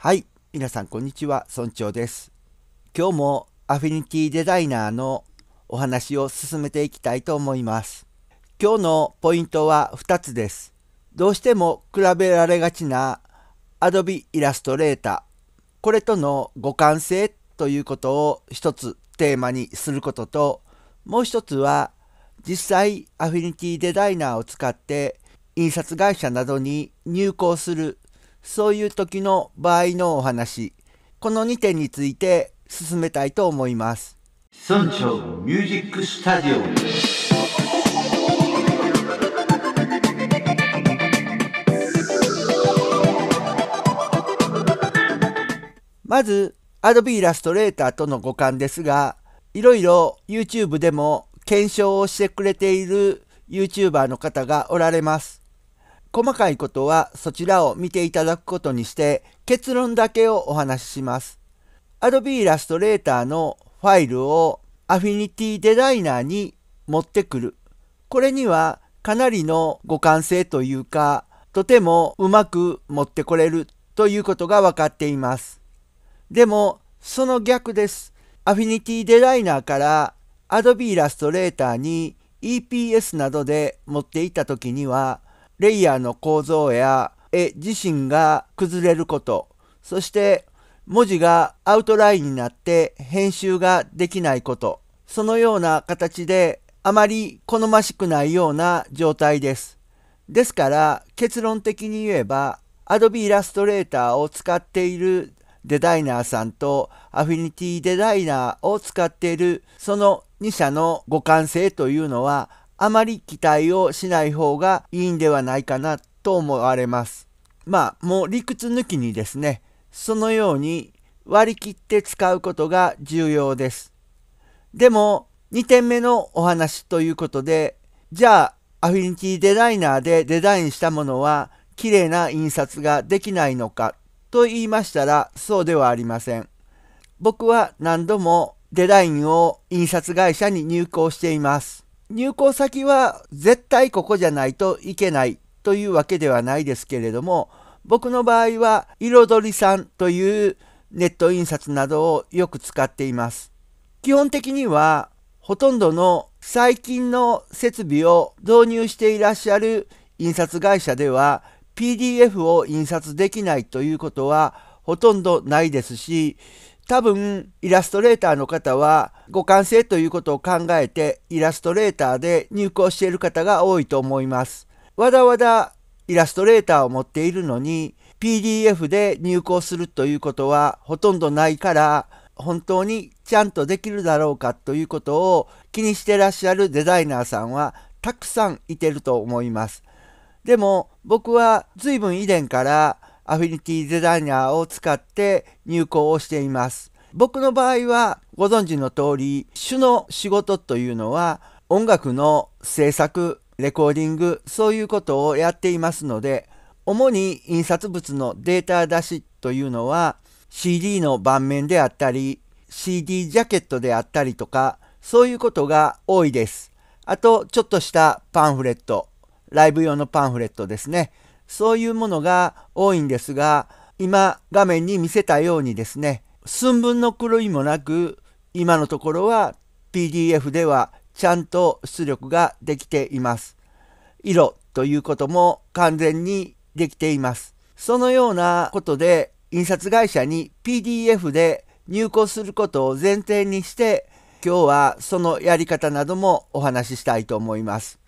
はい、皆さんこんにちは、村長です。今日もアフィニティデザイナーのお話を進めていきたいと思います。今日のポイントは2つです。どうしても比べられがちな Adobe Illustrator これとの互換性ということを一つテーマにすることともう一つは実際アフィニティデザイナーを使って印刷会社などに入稿するそういう時の場合のお話、この2点について進めたいと思います。村長ミュージックスタジオまず Adobe Illustrator との互換ですがいろいろ YouTube でも検証をしてくれている YouTuber の方がおられます。細かいことはそちらを見ていただくことにして結論だけをお話しします。Adobe Illustrator のファイルを Affinity Designer に持ってくる。これにはかなりの互換性というか、とてもうまく持ってこれるということが分かっています。でも、その逆です。Affinity Designer から Adobe Illustrator に EPS などで持っていった時には、レイヤーの構造や絵自身が崩れること、そして文字がアウトラインになって編集ができないこと、そのような形であまり好ましくないような状態です。ですから結論的に言えば Adobe Illustrator を使っているデザイナーさんと Affinity デザイナーを使っているその2社の互換性というのはあまり期待をしない方がいいんではないかなと思われます。まあもう理屈抜きにですねそのように割り切って使うことが重要です。でも2点目のお話ということでじゃあアフィニティデザイナーでデザインしたものは綺麗な印刷ができないのかと言いましたらそうではありません。僕は何度もデザインを印刷会社に入稿しています。入校先は絶対ここじゃないといけないというわけではないですけれども僕の場合は彩りさんというネット印刷などをよく使っています。基本的にはほとんどの最近の設備を導入していらっしゃる印刷会社では PDF を印刷できないということはほとんどないですし多分イラストレーターの方は互換性ということを考えてイラストレーターで入稿している方が多いと思います。わだわだイラストレーターを持っているのに PDF で入稿するということはほとんどないから本当にちゃんとできるだろうかということを気にしてらっしゃるデザイナーさんはたくさんいてると思います。でも僕は随分以前からアフィニティデザイナーを使って入稿をしています。僕の場合はご存知の通り主の仕事というのは音楽の制作レコーディングそういうことをやっていますので主に印刷物のデータ出しというのは CD の盤面であったり CD ジャケットであったりとかそういうことが多いです。あとちょっとしたパンフレットライブ用のパンフレットですねそういうものが多いんですが、今画面に見せたようにですね、寸分の狂いもなく、今のところは PDF ではちゃんと出力ができています。色ということも完全にできています。そのようなことで印刷会社に PDF で入稿することを前提にして今日はそのやり方などもお話ししたいと思います。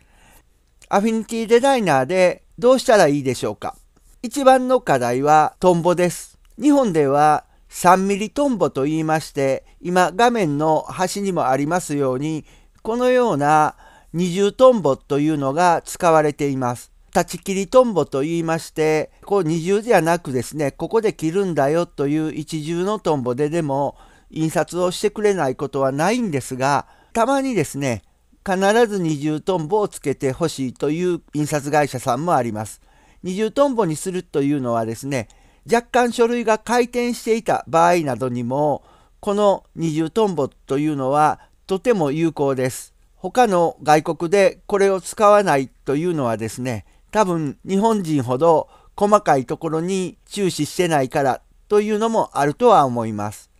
アフィニティデザイナーでどうしたらいいでしょうか一番の課題はトンボです。日本では3ミリトンボと言いまして、今画面の端にもありますように、このような二重トンボというのが使われています。立ち切りトンボと言いまして、こう二重ではなくですね、ここで切るんだよという一重のトンボででも印刷をしてくれないことはないんですが、たまにですね、必ず二重トンボをつけてほしいという印刷会社さんもあります。二重トンボにするというのはですね、若干書類が回転していた場合などにも、この二重トンボというのはとても有効です。他の外国でこれを使わないというのはですね、多分日本人ほど細かいところに注視してないからというのもあるとは思います。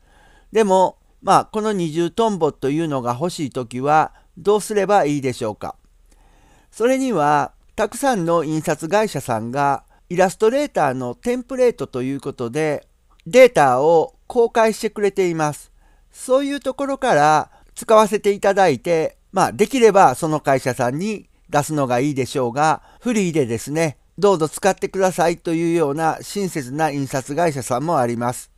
でも、まあ、この二重トンボというのが欲しいときは、どうすればいいでしょうかそれにはたくさんの印刷会社さんがイラストレーターのテンプレートということでデータを公開してくれています。そういうところから使わせていただいて、まあできればその会社さんに出すのがいいでしょうが、フリーでですね、どうぞ使ってくださいというような親切な印刷会社さんもあります。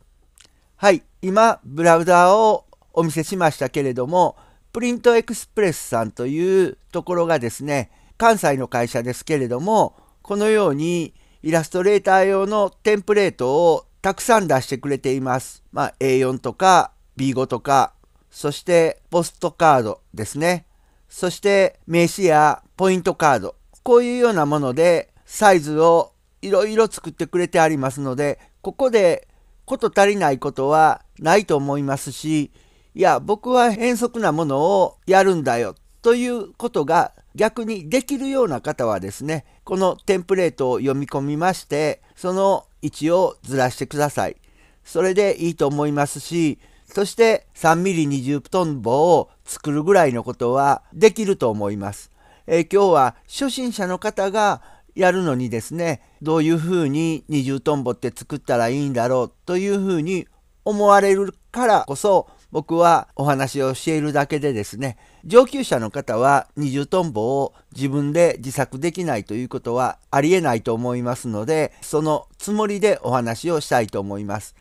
はい、今ブラウザーをお見せしましたけれども、プリントエクスプレスさんというところがですね、関西の会社ですけれども、このようにイラストレーター用のテンプレートをたくさん出してくれています。まあ、A4 とか B5 とか、そしてポストカードですね。そして名刺やポイントカード。こういうようなものでサイズをいろいろ作ってくれてありますので、ここでこと足りないことはないと思いますし、いや僕は変則なものをやるんだよということが逆にできるような方はですねこのテンプレートを読み込みましてその位置をずらしてくださいそれでいいと思いますしそして 3mm20 トン棒を作るぐらいのことはできると思います、えー、今日は初心者の方がやるのにですねどういうふうに二重トンボって作ったらいいんだろうというふうに思われるからこそ僕はお話をしているだけでですね、上級者の方は20トンボを自分で自作できないということはありえないと思いますので、そのつもりでお話をしたいと思います。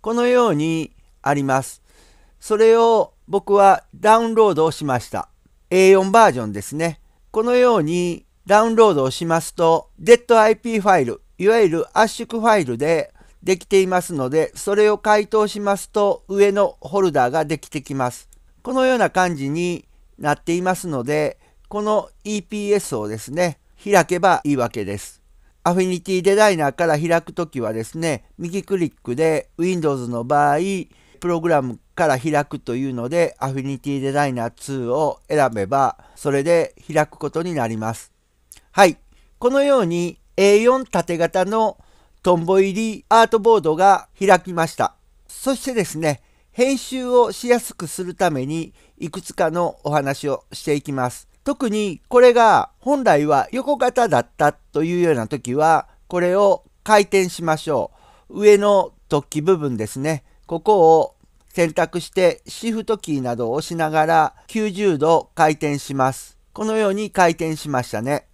このようにあります。それを僕はダウンロードをしました。A4 バージョンですね。このようにダウンロードをしますと、デッド i p ファイル、いわゆる圧縮ファイルでできていますので、それを解凍しますと上のホルダーができてきます。このような感じになっていますので、この EPS をですね、開けばいいわけです。アフィニティデザイナーから開くときはですね、右クリックで Windows の場合、プログラムから開くというので、アフィニティデザイナー2を選べば、それで開くことになります。はい。このように A4 縦型のトンボ入りアートボードが開きました。そしてですね、編集をしやすくするためにいくつかのお話をしていきます。特にこれが本来は横型だったというような時はこれを回転しましょう。上の突起部分ですね。ここを選択してシフトキーなどを押しながら90度回転します。このように回転しましたね。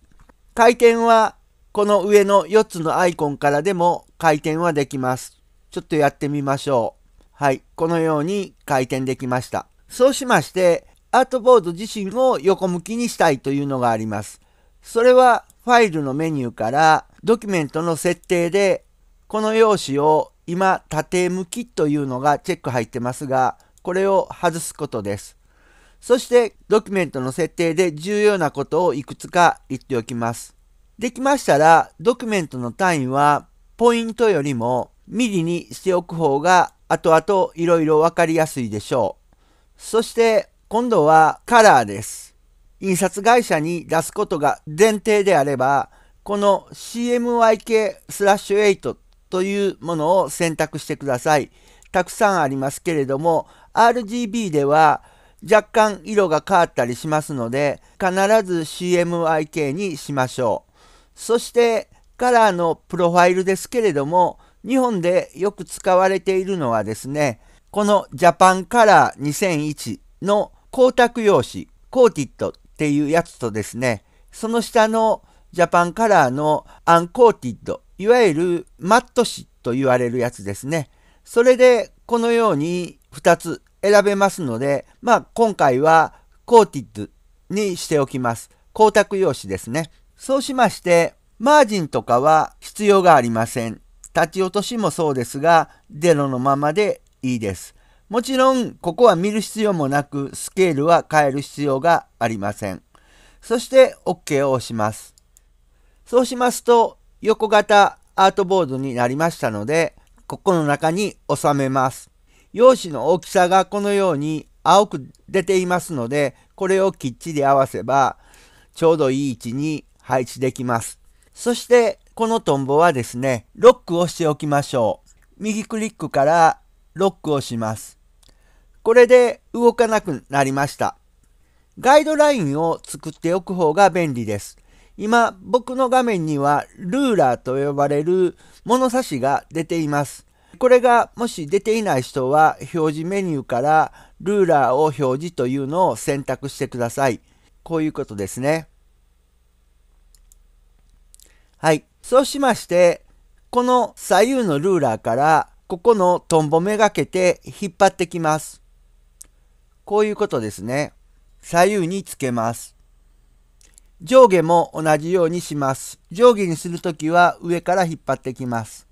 回転はこの上の4つのアイコンからでも回転はできます。ちょっとやってみましょう。はい、このように回転できました。そうしまして、アートボード自身を横向きにしたいというのがあります。それはファイルのメニューからドキュメントの設定でこの用紙を今縦向きというのがチェック入ってますがこれを外すことです。そしてドキュメントの設定で重要なことをいくつか言っておきます。できましたら、ドキュメントの単位は、ポイントよりもミリにしておく方が、後々いろいろわかりやすいでしょう。そして、今度はカラーです。印刷会社に出すことが前提であれば、この CMYK スラッシュ8というものを選択してください。たくさんありますけれども、RGB では若干色が変わったりしますので、必ず CMYK にしましょう。そしてカラーのプロファイルですけれども、日本でよく使われているのはですね、このジャパンカラー2001の光沢用紙、コーティットっていうやつとですね、その下のジャパンカラーのアンコーティッド、いわゆるマット紙と言われるやつですね。それでこのように2つ選べますので、まあ今回はコーティッドにしておきます。光沢用紙ですね。そうしまして、マージンとかは必要がありません。立ち落としもそうですが、ゼロのままでいいです。もちろん、ここは見る必要もなく、スケールは変える必要がありません。そして OK を押します。そうしますと、横型アートボードになりましたので、ここの中に収めます。用紙の大きさがこのように青く出ていますので、これをきっちり合わせば、ちょうどいい位置に配置できます。そして、このトンボはですね、ロックをしておきましょう。右クリックからロックをします。これで動かなくなりました。ガイドラインを作っておく方が便利です。今、僕の画面にはルーラーと呼ばれる物差しが出ています。これがもし出ていない人は表示メニューからルーラーを表示というのを選択してください。こういうことですね。はい。そうしまして、この左右のルーラーから、ここのトンボめがけて引っ張ってきます。こういうことですね。左右につけます。上下も同じようにします。上下にするときは上から引っ張ってきます。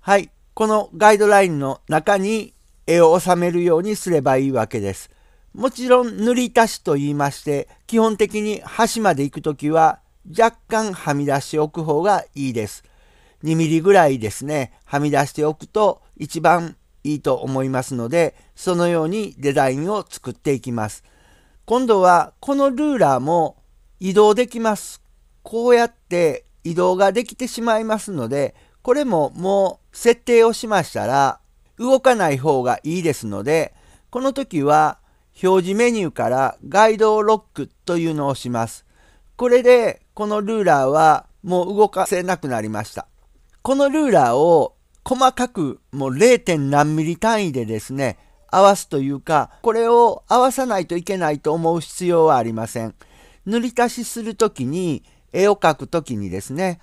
はい。このガイドラインの中に絵を収めるようにすればいいわけです。もちろん塗り足しと言いまして、基本的に端まで行くときは若干はみ出しておく方がいいです。2 m m ぐらいですね、はみ出しておくと一番いいと思いますので、そのようにデザインを作っていきます。今度はこのルーラーも移動できます。こうやって移動ができてしまいますので、これももう設定をしましたら動かない方がいいですので、この時は表示メニューからガイドをロックというのをします。これでこのルーラーはもう動かせなくなりました。このルーラーを細かくもう 0. 何ミリ単位でですね、合わすというか、これを合わさないといけないと思う必要はありません。塗り足しするときに、絵を描くときにですね、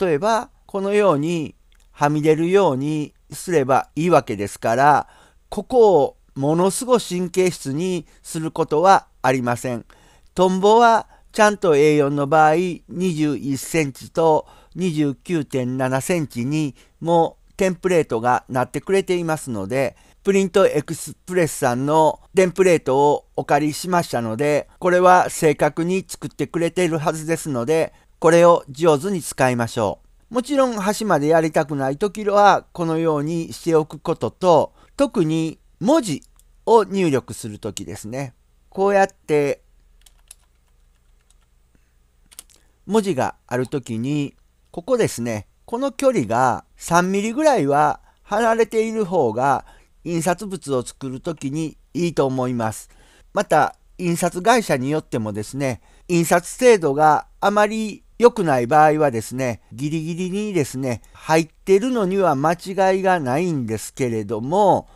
例えばこのようにはみ出るようにすればいいわけですから、ここをものすご神経質にすることはありません。トンボはちゃんと A4 の場合21センチと29.7センチにもうテンプレートがなってくれていますので、プリントエクスプレスさんのテンプレートをお借りしましたので、これは正確に作ってくれているはずですので、これを上手に使いましょう。もちろん端までやりたくない時はこのようにしておくことと、特に文字を入力するときですね。こうやって文字があるときに、ここですね、この距離が3ミリぐらいは離れている方が印刷物を作るときにいいと思います。また、印刷会社によってもですね、印刷精度があまり良くない場合はですね、ギリギリにですね、入ってるのには間違いがないんですけれども、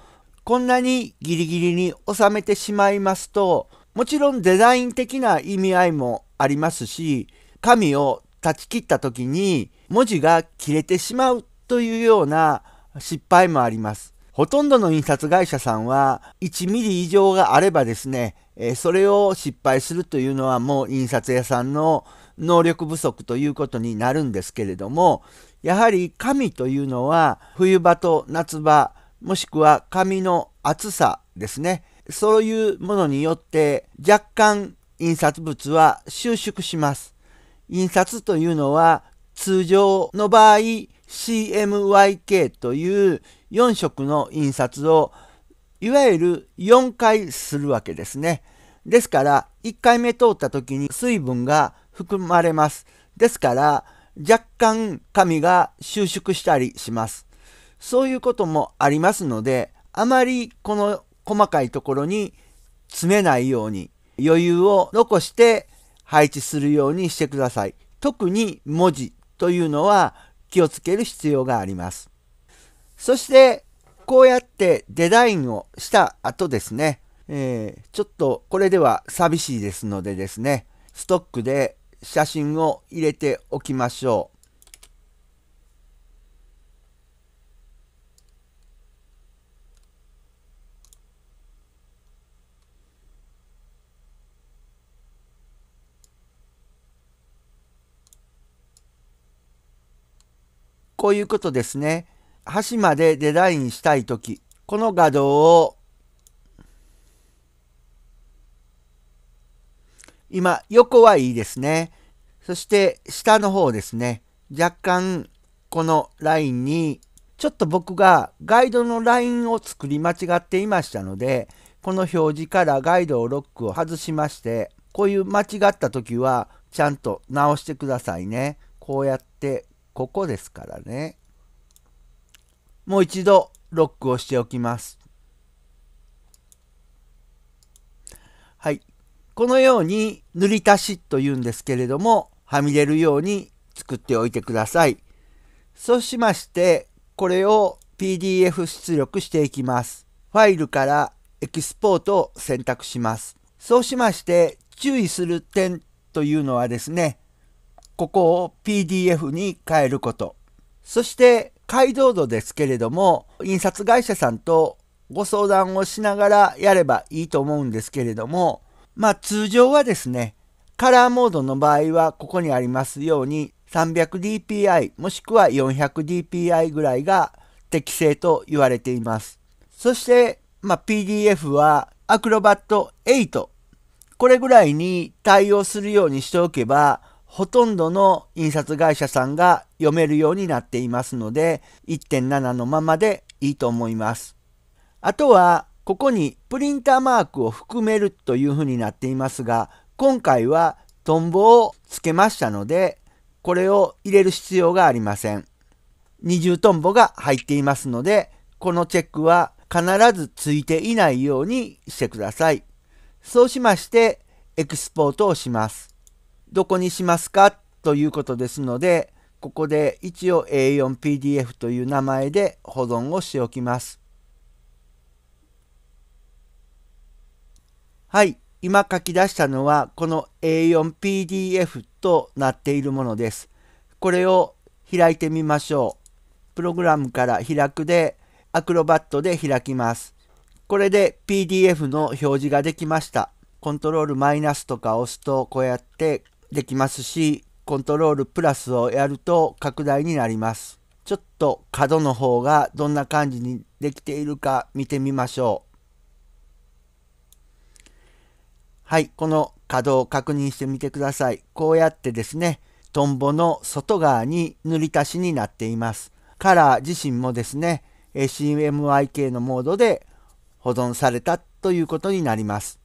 こんなにギリギリに収めてしまいますと、もちろんデザイン的な意味合いもありますし、紙を断ち切った時に文字が切れてしまうというような失敗もあります。ほとんどの印刷会社さんは1ミリ以上があればですね、えそれを失敗するというのはもう印刷屋さんの能力不足ということになるんですけれども、やはり紙というのは冬場と夏場、もしくは紙の厚さですね。そういうものによって若干印刷物は収縮します。印刷というのは通常の場合 CMYK という4色の印刷をいわゆる4回するわけですね。ですから1回目通った時に水分が含まれます。ですから若干紙が収縮したりします。そういうこともありますので、あまりこの細かいところに詰めないように余裕を残して配置するようにしてください。特に文字というのは気をつける必要があります。そしてこうやってデザインをした後ですね、えー、ちょっとこれでは寂しいですのでですね、ストックで写真を入れておきましょう。こういうことですね。端までデザインしたいとき、この画像を今、横はいいですね。そして下の方ですね。若干このラインにちょっと僕がガイドのラインを作り間違っていましたので、この表示からガイドをロックを外しまして、こういう間違った時はちゃんと直してくださいね。こうやってここですからね。もう一度ロックをしておきます。はい。このように塗り足しというんですけれども、はみ出るように作っておいてください。そうしまして、これを PDF 出力していきます。ファイルからエキスポートを選択します。そうしまして、注意する点というのはですね、ここを PDF に変えること。そして解像度ですけれども、印刷会社さんとご相談をしながらやればいいと思うんですけれども、まあ通常はですね、カラーモードの場合はここにありますように 300dpi もしくは 400dpi ぐらいが適正と言われています。そして、まあ、PDF はアクロバット8これぐらいに対応するようにしておけばほとんどの印刷会社さんが読めるようになっていますので、1.7のままでいいと思います。あとは、ここにプリンターマークを含めるというふうになっていますが、今回はトンボをつけましたので、これを入れる必要がありません。二重トンボが入っていますので、このチェックは必ずついていないようにしてください。そうしまして、エクスポートをします。どこにしますかということですので、ここで一応 A4PDF という名前で保存をしておきます。はい、今書き出したのはこの A4PDF となっているものです。これを開いてみましょう。プログラムから開くで、アクロバットで開きます。これで PDF の表示ができました。コントロールマイナスとか押すとこうやってできますし、コントロールプラスをやると拡大になります。ちょっと角の方がどんな感じにできているか見てみましょう。はい、この角を確認してみてください。こうやってですね、トンボの外側に塗り足しになっています。カラー自身もですね、CMYK のモードで保存されたということになります。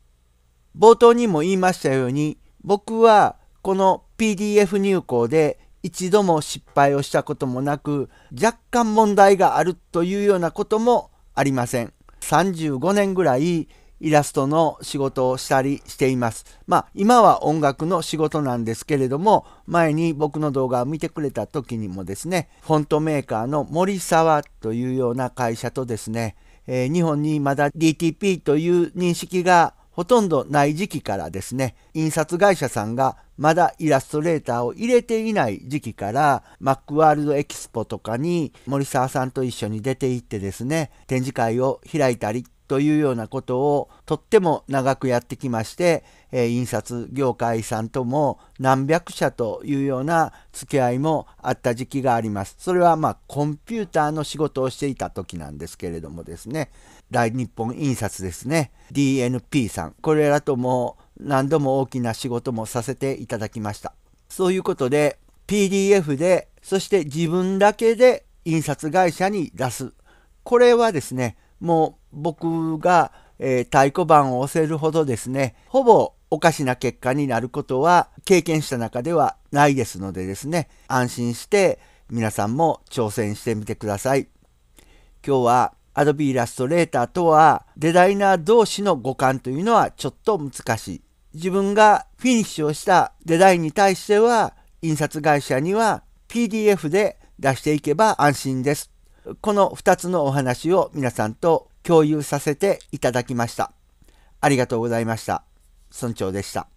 冒頭にも言いましたように、僕はこの PDF 入稿で一度も失敗をしたこともなく若干問題があるというようなこともありません35年ぐらいイラストの仕事をしたりしていますまあ今は音楽の仕事なんですけれども前に僕の動画を見てくれた時にもですねフォントメーカーの森沢というような会社とですね、えー、日本にまだ DTP という認識がほとんどない時期からですね、印刷会社さんがまだイラストレーターを入れていない時期から、マックワールドエキスポとかに森沢さんと一緒に出て行ってですね、展示会を開いたりというようなことをとっても長くやってきまして、え印刷業界さんとも何百社というような付き合いもあった時期があります。それはまあコンピューターの仕事をしていた時なんですけれどもですね大日本印刷ですね DNP さんこれらとも何度も大きな仕事もさせていただきました。そういうことで PDF でそして自分だけで印刷会社に出すこれはですねもう僕が、えー、太鼓判を押せるほどですね、ほぼおかしな結果になることは経験した中ではないですのでですね、安心して皆さんも挑戦してみてください。今日は Adobe イラストレーターとはデザイナー同士の互換というのはちょっと難しい。自分がフィニッシュをしたデザインに対しては印刷会社には PDF で出していけば安心です。この2つのお話を皆さんと共有させていただきました。ありがとうございました。村長でした。